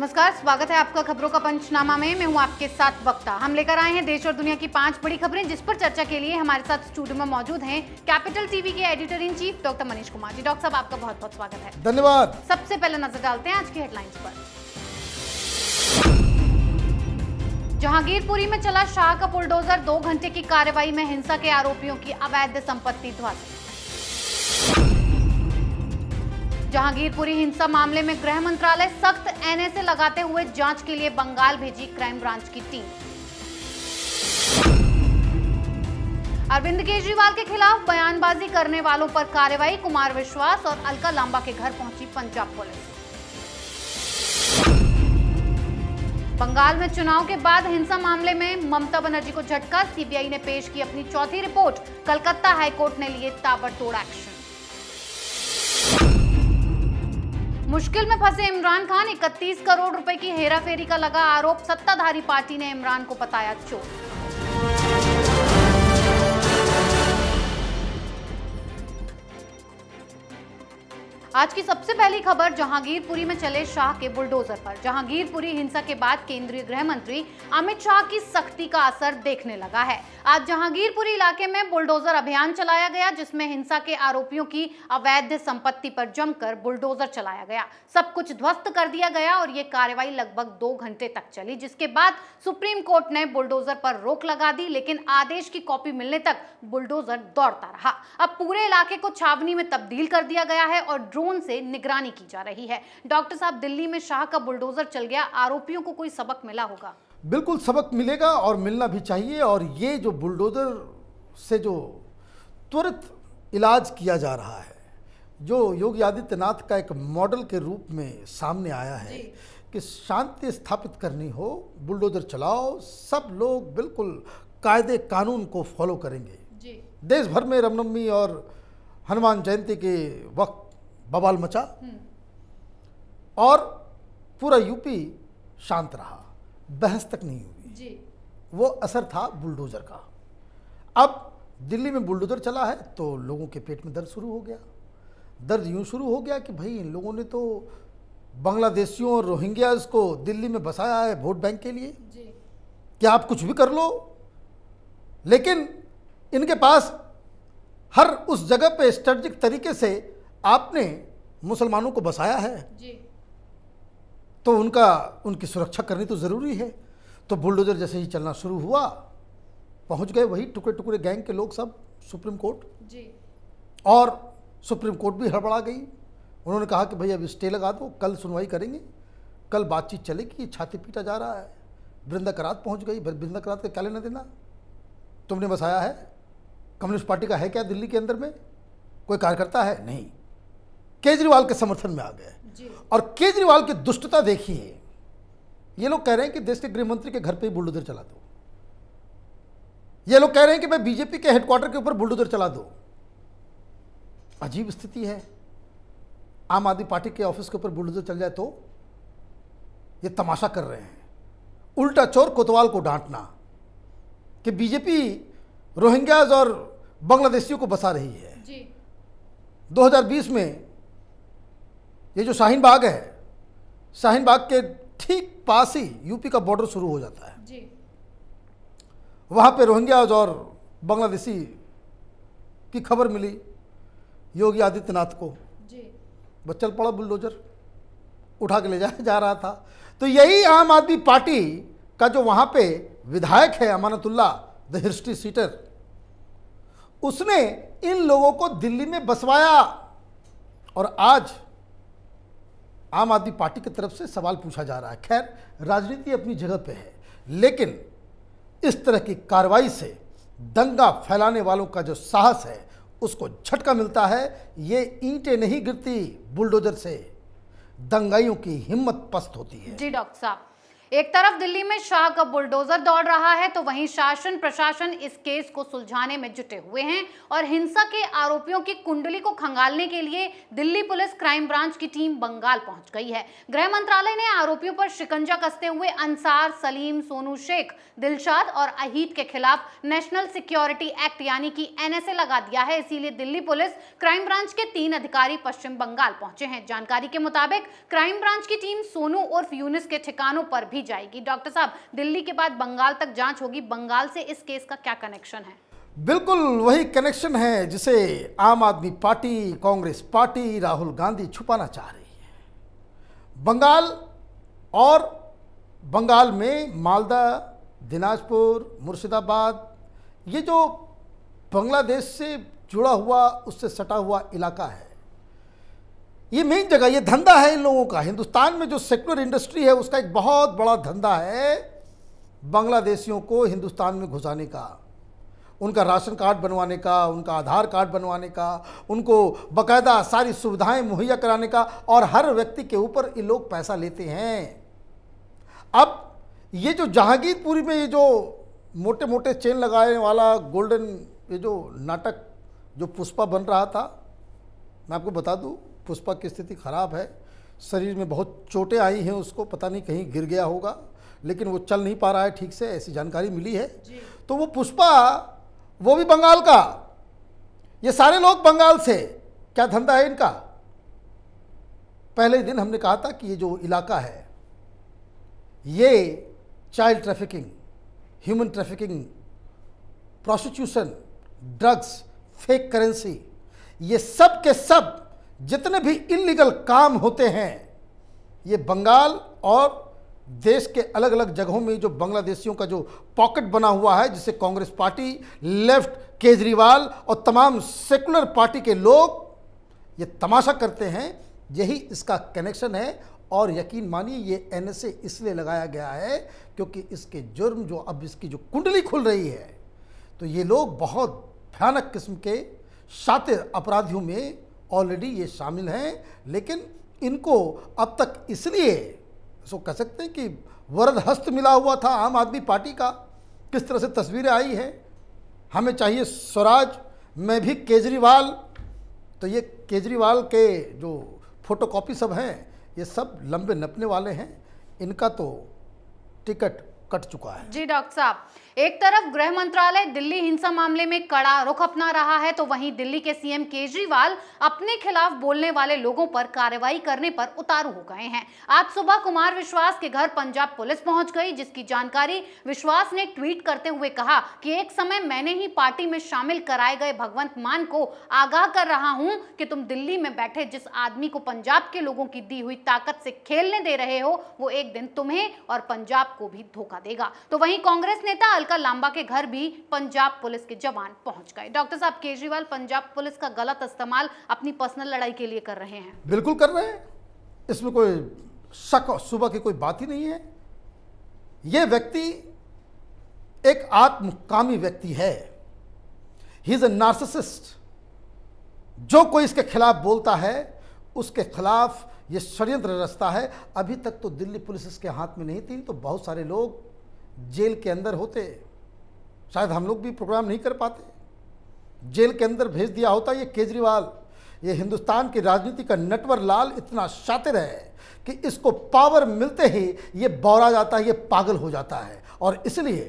नमस्कार स्वागत है आपका खबरों का पंचनामा में मैं हूं आपके साथ वक्ता हम लेकर आए हैं देश और दुनिया की पांच बड़ी खबरें जिस पर चर्चा के लिए हमारे साथ स्टूडियो में मौजूद हैं कैपिटल टीवी के editor in chief doctor Manish Kumar ji doctor साहब आपका बहुत बहुत स्वागत है धन्यवाद सबसे पहले नजर डालते हैं आज की हेडलाइंस पर जहांगीरपुरी में चला शाह का बुलडोजर दो घंटे की कार्रवाई में हिंसा के आरोपियों की अवैध संपत्ति ध्वस्त जहांगीरपुरी हिंसा मामले में गृह मंत्रालय सख्त एनएसए लगाते हुए जांच के लिए बंगाल भेजी क्राइम ब्रांच की टीम अरविंद केजरीवाल के खिलाफ बयानबाजी करने वालों पर कार्रवाई कुमार विश्वास और अलका लांबा के घर पहुंची पंजाब पुलिस बंगाल में चुनाव के बाद हिंसा मामले में ममता बनर्जी को झटका सीबीआई ने पेश की अपनी चौथी रिपोर्ट कलकत्ता हाईकोर्ट ने लिए ताबड़तोड़ एक्शन मुश्किल में फंसे इमरान खान 31 करोड़ रुपए की हेराफेरी का लगा आरोप सत्ताधारी पार्टी ने इमरान को बताया चोर आज की सबसे पहली खबर जहांगीरपुरी में चले शाह के बुलडोजर पर जहांगीरपुरी हिंसा के बाद केंद्रीय गृह मंत्री अमित शाह की सख्ती का असर देखने लगा है आज जहांगीरपुरी इलाके में बुलडोजर अभियान चलाया गया जिसमें हिंसा के आरोपियों की अवैध संपत्ति पर जमकर बुलडोजर चलाया गया सब कुछ ध्वस्त कर दिया गया और ये कार्रवाई लगभग दो घंटे तक चली जिसके बाद सुप्रीम कोर्ट ने बुलडोजर पर रोक लगा दी लेकिन आदेश की कॉपी मिलने तक बुलडोजर दौड़ता रहा अब पूरे इलाके को छावनी में तब्दील कर दिया गया है और ड्रोन से निगरानी की जा रही है डॉक्टर साहब दिल्ली में शाह का बुलडोजर चल गया आरोपियों को कोई सबक मिला होगा बिल्कुल सबक मिलेगा और मिलना भी चाहिए और ये जो बुलडोजर से जो त्वरित इलाज किया जा रहा है जो योगी आदित्यनाथ का एक मॉडल के रूप में सामने आया है कि शांति स्थापित करनी हो बुलडोजर चलाओ सब लोग बिल्कुल कायदे कानून को फॉलो करेंगे जी। देश भर में रामनवमी और हनुमान जयंती के वक्त बवाल मचा और पूरा यूपी शांत रहा बहस तक नहीं हुई जी। वो असर था बुलडोजर का अब दिल्ली में बुलडोजर चला है तो लोगों के पेट में दर्द शुरू हो गया दर्द यूँ शुरू हो गया कि भाई इन लोगों ने तो बांग्लादेशियों और रोहिंग्याज को दिल्ली में बसाया है वोट बैंक के लिए जी। कि आप कुछ भी कर लो लेकिन इनके पास हर उस जगह पे स्ट्रेटजिक तरीके से आपने मुसलमानों को बसाया है जी। तो उनका उनकी सुरक्षा करनी तो ज़रूरी है तो बुलडोज़र जैसे ही चलना शुरू हुआ पहुंच गए वही टुकड़े टुकड़े गैंग के लोग सब सुप्रीम कोर्ट जी और सुप्रीम कोर्ट भी हड़बड़ा गई उन्होंने कहा कि भाई अब स्टे लगा दो कल सुनवाई करेंगे कल बातचीत चलेगी छाती पीटा जा रहा है वृंदा करात पहुँच गई वृंदा करात का क्या लेना देना तुमने बसाया है कम्युनिस्ट पार्टी का है क्या दिल्ली के अंदर में कोई कार्यकर्ता है नहीं केजरीवाल के समर्थन में आ गए और केजरीवाल की दुष्टता देखिए ये लोग कह रहे हैं कि देश के गृहमंत्री के घर पे ही बुल्डोजर चला दो ये लोग कह रहे हैं कि मैं बीजेपी के हेडक्वार्टर के ऊपर बुल्डोजर चला दो अजीब स्थिति है आम आदमी पार्टी के ऑफिस के ऊपर बुल्डोजर चल जाए तो ये तमाशा कर रहे हैं उल्टा चोर कोतवाल को डांटना कि बीजेपी रोहिंग्याज और बांग्लादेशियों को बसा रही है जी। 2020 में ये जो शाहीन बाग है शाहीन बाग के ठीक पास ही यूपी का बॉर्डर शुरू हो जाता है जी। वहाँ पे रोहिंग्याज और बांग्लादेशी की खबर मिली योगी आदित्यनाथ को बस चल पड़ा बुलडोजर उठा के ले जाया जा रहा था तो यही आम आदमी पार्टी का जो वहाँ पे विधायक है अमानतुल्ला द हिस्ट्री सीटर उसने इन लोगों को दिल्ली में बसवाया और आज आम आदमी पार्टी की तरफ से सवाल पूछा जा रहा है खैर राजनीति अपनी जगह पे है लेकिन इस तरह की कार्रवाई से दंगा फैलाने वालों का जो साहस है उसको झटका मिलता है ये ईंटें नहीं गिरती बुलडोजर से दंगाइयों की हिम्मत पस्त होती है जी डॉक्टर साहब एक तरफ दिल्ली में शाह का बुलडोजर दौड़ रहा है तो वहीं शासन प्रशासन इस केस को सुलझाने में जुटे हुए हैं और हिंसा के आरोपियों की कुंडली को खंगालने के लिए दिल्ली पुलिस क्राइम ब्रांच की टीम बंगाल पहुंच गई है गृह मंत्रालय ने आरोपियों पर शिकंजा कसते हुए अंसार सलीम सोनू शेख दिलशाद और अहीद के खिलाफ नेशनल सिक्योरिटी एक्ट यानी कि एनएसए लगा दिया है इसीलिए दिल्ली पुलिस क्राइम ब्रांच के तीन अधिकारी पश्चिम बंगाल पहुंचे हैं जानकारी के मुताबिक क्राइम ब्रांच की टीम सोनू उर्फ यूनिस के ठिकानों पर भी ही जाएगी डॉक्टर साहब दिल्ली के बाद बंगाल तक जांच होगी बंगाल से इस केस का क्या कनेक्शन है बिल्कुल वही कनेक्शन है जिसे आम आदमी पार्टी कांग्रेस पार्टी राहुल गांधी छुपाना चाह रही है बंगाल और बंगाल में मालदा दिनाजपुर मुर्शिदाबाद ये जो बांग्लादेश से जुड़ा हुआ उससे सटा हुआ इलाका है ये मेन जगह ये धंधा है इन लोगों का हिंदुस्तान में जो सेकुलर इंडस्ट्री है उसका एक बहुत बड़ा धंधा है बांग्लादेशियों को हिंदुस्तान में घुसाने का उनका राशन कार्ड बनवाने का उनका आधार कार्ड बनवाने का उनको बकायदा सारी सुविधाएं मुहैया कराने का और हर व्यक्ति के ऊपर ये लोग पैसा लेते हैं अब ये जो जहांगीरपुरी में ये जो मोटे मोटे चेन लगाने वाला गोल्डन ये जो नाटक जो पुष्पा बन रहा था मैं आपको बता दूँ पुष्पा की स्थिति खराब है शरीर में बहुत चोटें आई हैं उसको पता नहीं कहीं गिर गया होगा लेकिन वो चल नहीं पा रहा है ठीक से ऐसी जानकारी मिली है तो वो पुष्पा वो भी बंगाल का ये सारे लोग बंगाल से क्या धंधा है इनका पहले दिन हमने कहा था कि ये जो इलाका है ये child trafficking human trafficking prostitution drugs fake currency ये सब के सब जितने भी इलीगल काम होते हैं ये बंगाल और देश के अलग अलग जगहों में जो बांग्लादेशियों का जो पॉकेट बना हुआ है जिसे कांग्रेस पार्टी लेफ्ट केजरीवाल और तमाम सेकुलर पार्टी के लोग ये तमाशा करते हैं यही इसका कनेक्शन है और यकीन मानिए ये एनएसए इसलिए लगाया गया है क्योंकि इसके जुर्म जो अब इसकी जो कुंडली खुल रही है तो ये लोग बहुत भयानक किस्म के शातिर अपराधियों में ऑलरेडी ये शामिल हैं लेकिन इनको अब तक इसलिए सो कह सकते हैं कि वरद हस्त मिला हुआ था आम आदमी पार्टी का किस तरह से तस्वीरें आई हैं हमें चाहिए स्वराज में भी केजरीवाल तो ये केजरीवाल के जो फोटोकॉपी सब हैं ये सब लंबे नपने वाले हैं इनका तो टिकट कट चुका है जी डॉक्टर साहब एक तरफ गृह मंत्रालय दिल्ली हिंसा मामले में कड़ा रुख अपना रहा है तो वहीं दिल्ली के सीएम केजरीवाल अपने खिलाफ बोलने वाले लोगों पर कार्रवाई करने पर उतारू हो गए हैं आज सुबह कुमार विश्वास के घर पंजाब पुलिस पहुंच गई जिसकी जानकारी विश्वास ने ट्वीट करते हुए कहा कि एक समय मैंने ही पार्टी में शामिल कराए गए भगवंत मान को आगाह कर रहा हूँ कि तुम दिल्ली में बैठे जिस आदमी को पंजाब के लोगों की दी हुई ताकत से खेलने दे रहे हो वो एक दिन तुम्हें और पंजाब को भी धोखा देगा तो वही कांग्रेस नेता अलका लांबा के घर भी पंजाब पुलिस के जवान पहुंच गए डॉक्टर साहब केजरीवाल पंजाब पुलिस का गलत इस्तेमाल अपनी पर्सनल लड़ाई के लिए कर रहे हैं बिल्कुल कर रहे हैं इसमें कोई शक और सुबह की कोई बात ही नहीं है यह व्यक्ति एक आत्मकामी व्यक्ति है ही इज ए नार्सिसिस्ट जो कोई इसके खिलाफ बोलता है उसके खिलाफ ये षडयंत्र रचता है अभी तक तो दिल्ली पुलिस इसके हाथ में नहीं थी तो बहुत सारे लोग जेल के अंदर होते शायद हम लोग भी प्रोग्राम नहीं कर पाते जेल के अंदर भेज दिया होता ये केजरीवाल ये हिंदुस्तान की राजनीति का नटवर लाल इतना शातिर है कि इसको पावर मिलते ही ये बौरा जाता है ये पागल हो जाता है और इसलिए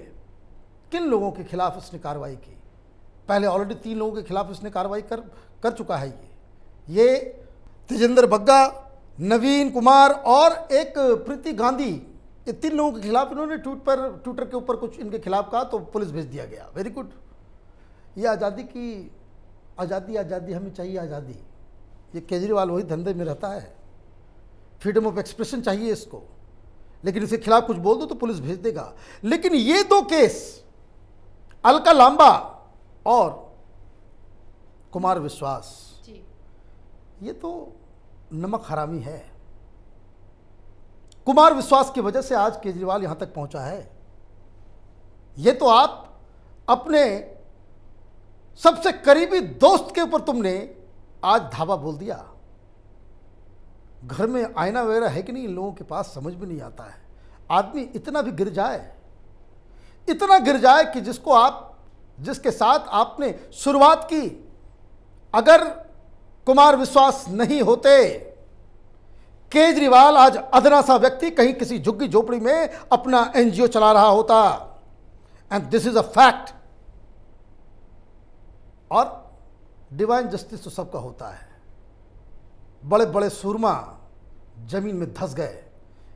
किन लोगों के खिलाफ उसने कार्रवाई की पहले ऑलरेडी तीन लोगों के खिलाफ उसने कार्रवाई कर कर चुका है ये ये तेजेंद्र बग्गा नवीन कुमार और एक प्रीति गांधी तीन लोगों के खिलाफ इन्होंने ट्वीट पर ट्विटर के ऊपर कुछ इनके खिलाफ कहा तो पुलिस भेज दिया गया वेरी गुड ये आज़ादी की आज़ादी आज़ादी हमें चाहिए आज़ादी ये केजरीवाल वही धंधे में रहता है फ्रीडम ऑफ एक्सप्रेशन चाहिए इसको लेकिन इसके खिलाफ कुछ बोल दो तो पुलिस भेज देगा लेकिन ये दो केस अलका लांबा और कुमार विश्वास ये तो नमक हरामी है कुमार विश्वास की वजह से आज केजरीवाल यहां तक पहुंचा है यह तो आप अपने सबसे करीबी दोस्त के ऊपर तुमने आज धावा बोल दिया घर में आईना वगैरह है कि नहीं इन लोगों के पास समझ भी नहीं आता है आदमी इतना भी गिर जाए इतना गिर जाए कि जिसको आप जिसके साथ आपने शुरुआत की अगर कुमार विश्वास नहीं होते केजरीवाल आज अदना सा व्यक्ति कहीं किसी झुग्गी झोपड़ी में अपना एनजीओ चला रहा होता and this is a fact और डिवाइन जस्टिस तो सबका होता है बड़े बड़े सुरमा जमीन में धस गए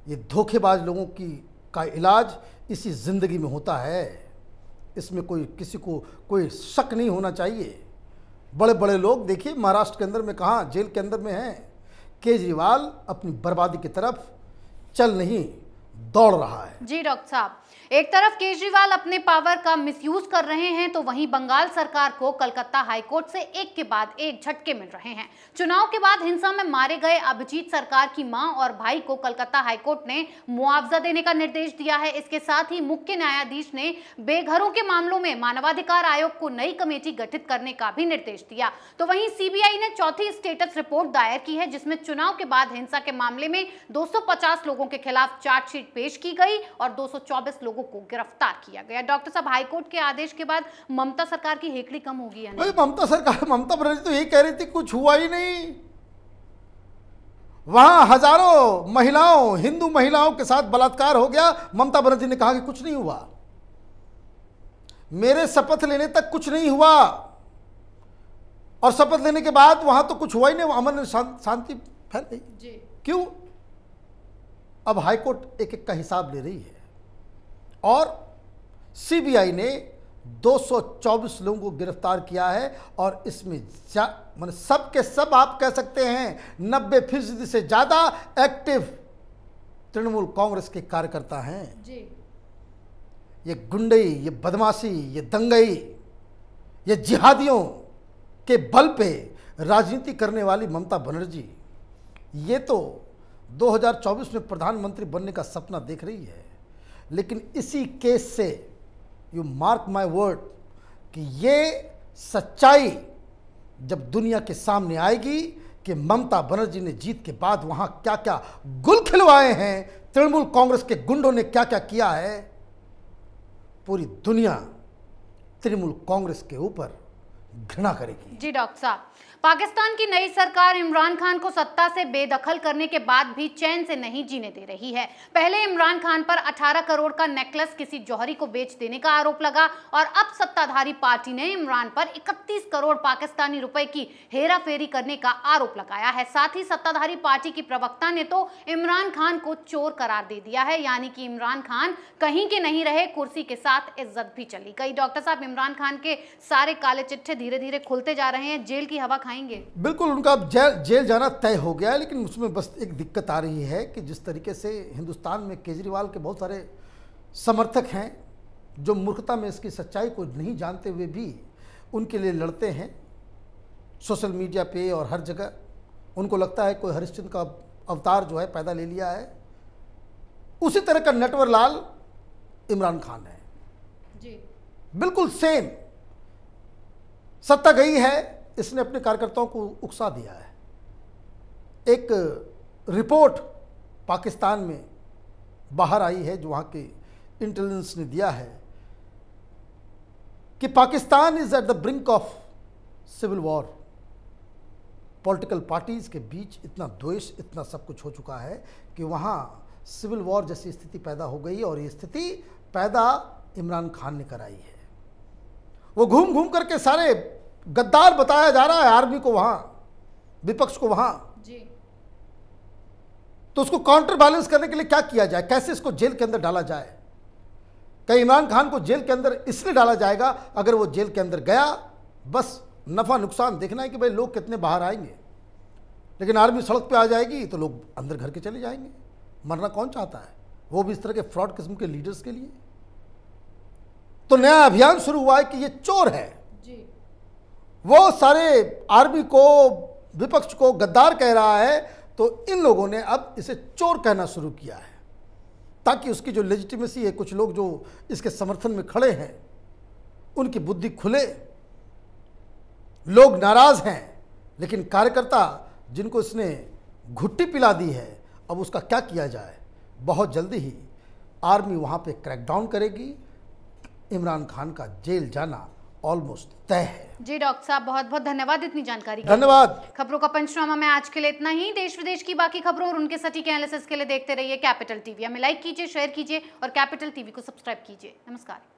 ये धोखेबाज लोगों की का इलाज इसी ज़िंदगी में होता है इसमें कोई किसी को कोई शक नहीं होना चाहिए बड़े बड़े लोग देखिए महाराष्ट्र के अंदर में कहाँ जेल के अंदर में हैं केजरीवाल अपनी बर्बादी की तरफ चल नहीं दौड़ रहा है जी डॉक्टर साहब एक तरफ केजरीवाल अपने पावर का मिसयूज कर रहे हैं तो वहीं बंगाल सरकार को कलकत्ता हाईकोर्ट से एक के बाद एक झटके मिल रहे हैं चुनाव के बाद हिंसा में मारे गए अभिजीत सरकार की मां और भाई को कलकत्ता हाईकोर्ट ने मुआवजा देने का निर्देश दिया है इसके साथ ही मुख्य न्यायाधीश ने बेघरों के मामलों में मानवाधिकार आयोग को नई कमेटी गठित करने का भी निर्देश दिया तो वही सीबीआई ने चौथी स्टेटस रिपोर्ट दायर की है जिसमें चुनाव के बाद हिंसा के मामले में दो लोगों के खिलाफ चार्जशीट चार्जशीट पेश की गई और 224 लोगों को गिरफ्तार किया गया डॉक्टर साहब हाईकोर्ट के आदेश के बाद ममता सरकार की हेकड़ी कम होगी ममता सरकार ममता बनर्जी तो ये कह रही थी कुछ हुआ ही नहीं वहां हजारों महिलाओं हिंदू महिलाओं के साथ बलात्कार हो गया ममता बनर्जी ने कहा कि कुछ नहीं हुआ मेरे शपथ लेने तक कुछ नहीं हुआ और शपथ लेने के बाद वहां तो कुछ हुआ ही नहीं अमन शांति फैल गई क्यों अब हाईकोर्ट एक एक का हिसाब ले रही है और सीबीआई ने 224 लोगों को गिरफ्तार किया है और इसमें मतलब सब के सब आप कह सकते हैं 90 फीसदी से ज़्यादा एक्टिव तृणमूल कांग्रेस के कार्यकर्ता हैं जी ये गुंडई ये बदमाशी ये दंगई ये जिहादियों के बल पे राजनीति करने वाली ममता बनर्जी ये तो 2024 में प्रधानमंत्री बनने का सपना देख रही है लेकिन इसी केस से यू मार्क माई वर्ड कि ये सच्चाई जब दुनिया के सामने आएगी कि ममता बनर्जी ने जीत के बाद वहां क्या क्या गुल खिलवाए हैं तृणमूल कांग्रेस के गुंडों ने क्या क्या किया है पूरी दुनिया तृणमूल कांग्रेस के ऊपर घृणा करेगी जी डॉक्टर साहब पाकिस्तान की नई सरकार इमरान खान को सत्ता से बेदखल करने के बाद भी चैन से नहीं जीने दे रही है पहले इमरान खान पर 18 करोड़ का नेकलेस किसी जौहरी को बेच देने का आरोप लगा और अब सत्ताधारी पार्टी ने इमरान पर 31 करोड़ पाकिस्तानी रुपए की हेरा फेरी करने का आरोप लगाया है साथ ही सत्ताधारी पार्टी की प्रवक्ता ने तो इमरान खान को चोर करार दे दिया है यानी कि इमरान खान कहीं के नहीं रहे कुर्सी के साथ इज्जत भी चली गई डॉक्टर साहब इमरान खान के सारे काले चिट्ठे धीरे धीरे खुलते जा रहे हैं जेल की हवा खाएंगे बिल्कुल उनका जेल जेल जाना तय हो गया है लेकिन उसमें बस एक दिक्कत आ रही है कि जिस तरीके से हिंदुस्तान में केजरीवाल के बहुत सारे समर्थक हैं जो मूर्खता में इसकी सच्चाई को नहीं जानते हुए भी उनके लिए लड़ते हैं सोशल मीडिया पे और हर जगह उनको लगता है कोई हरिश्चंद्र का अवतार जो है पैदा ले लिया है उसी तरह का नटवर लाल इमरान खान है जी बिल्कुल सेम सत्ता गई है इसने अपने कार्यकर्ताओं को उकसा दिया है एक रिपोर्ट पाकिस्तान में बाहर आई है जो वहाँ के इंटेलिजेंस ने दिया है कि Pakistan is at the brink of civil war political parties के बीच इतना द्वेष इतना सब कुछ हो चुका है कि वहाँ सिविल वॉर जैसी स्थिति पैदा हो गई और ये स्थिति पैदा इमरान खान ने कराई है वो घूम घूम करके सारे गद्दार बताया जा रहा है आर्मी को वहां विपक्ष को वहां जी। तो उसको काउंटर बैलेंस करने के लिए क्या किया जाए कैसे इसको जेल के अंदर डाला जाए कहीं इमरान खान को जेल के अंदर इसलिए डाला जाएगा अगर वो जेल के अंदर गया बस नफा नुकसान देखना है कि भाई लोग कितने बाहर आएंगे लेकिन आर्मी सड़क पे आ जाएगी तो लोग अंदर घर के चले जाएंगे मरना कौन चाहता है वो भी इस तरह के फ्रॉड किस्म के लीडर्स के लिए तो नया अभियान शुरू हुआ है कि ये चोर है जी। वो सारे आर्मी को विपक्ष को गद्दार कह रहा है तो इन लोगों ने अब इसे चोर कहना शुरू किया है ताकि उसकी जो लेजिटिमेसी है कुछ लोग जो इसके समर्थन में खड़े हैं उनकी बुद्धि खुले लोग नाराज हैं लेकिन कार्यकर्ता जिनको इसने घुट्टी पिला दी है अब उसका क्या किया जाए बहुत जल्दी ही आर्मी वहाँ पे क्रैकडाउन करेगी इमरान खान का जेल जाना ऑलमोस्ट तय है जी डॉक्टर साहब बहुत बहुत धन्यवाद इतनी जानकारी धन्यवाद खबरों का पंचनामा में आज के लिए इतना ही देश विदेश की बाकी खबरों और उनके सटीक एनालिसिस के लिए देखते रहिए कैपिटल टीवी हमें लाइक कीजिए शेयर कीजिए और कैपिटल टीवी को सब्सक्राइब कीजिए नमस्कार